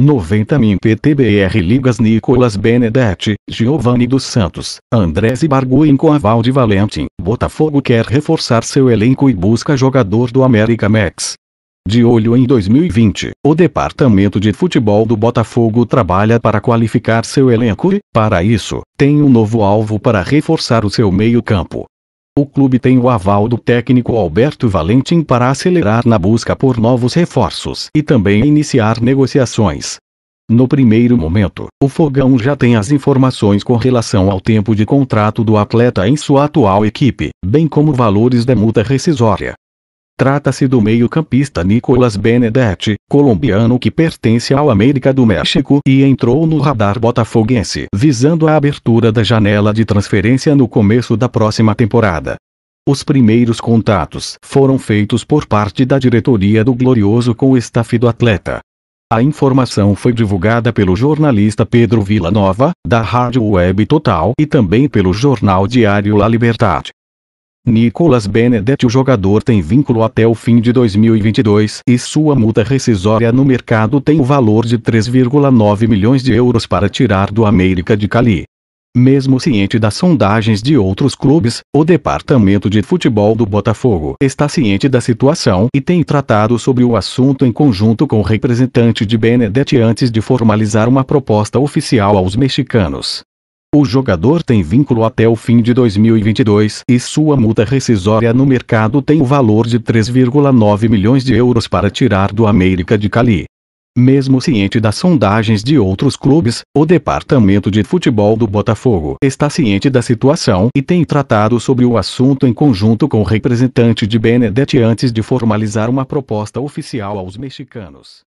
90 min PTBR Ligas Nicolas Benedetti, Giovanni dos Santos, Andrés Barguin com aval de Valentim. Botafogo quer reforçar seu elenco e busca jogador do América Max. De olho em 2020, o departamento de futebol do Botafogo trabalha para qualificar seu elenco e, para isso, tem um novo alvo para reforçar o seu meio-campo. O clube tem o aval do técnico Alberto Valentim para acelerar na busca por novos reforços e também iniciar negociações. No primeiro momento, o Fogão já tem as informações com relação ao tempo de contrato do atleta em sua atual equipe, bem como valores da multa rescisória, Trata-se do meio-campista Nicolas Benedetti, colombiano que pertence ao América do México e entrou no radar botafoguense visando a abertura da janela de transferência no começo da próxima temporada. Os primeiros contatos foram feitos por parte da diretoria do Glorioso com o staff do atleta. A informação foi divulgada pelo jornalista Pedro Villanova, da Rádio Web Total e também pelo jornal diário La Libertad. Nicolas Benedetti o jogador tem vínculo até o fim de 2022 e sua multa rescisória no mercado tem o valor de 3,9 milhões de euros para tirar do América de Cali. Mesmo ciente das sondagens de outros clubes, o departamento de futebol do Botafogo está ciente da situação e tem tratado sobre o assunto em conjunto com o representante de Benedetti antes de formalizar uma proposta oficial aos mexicanos. O jogador tem vínculo até o fim de 2022 e sua multa rescisória no mercado tem o valor de 3,9 milhões de euros para tirar do América de Cali. Mesmo ciente das sondagens de outros clubes, o departamento de futebol do Botafogo está ciente da situação e tem tratado sobre o assunto em conjunto com o representante de Benedetti antes de formalizar uma proposta oficial aos mexicanos.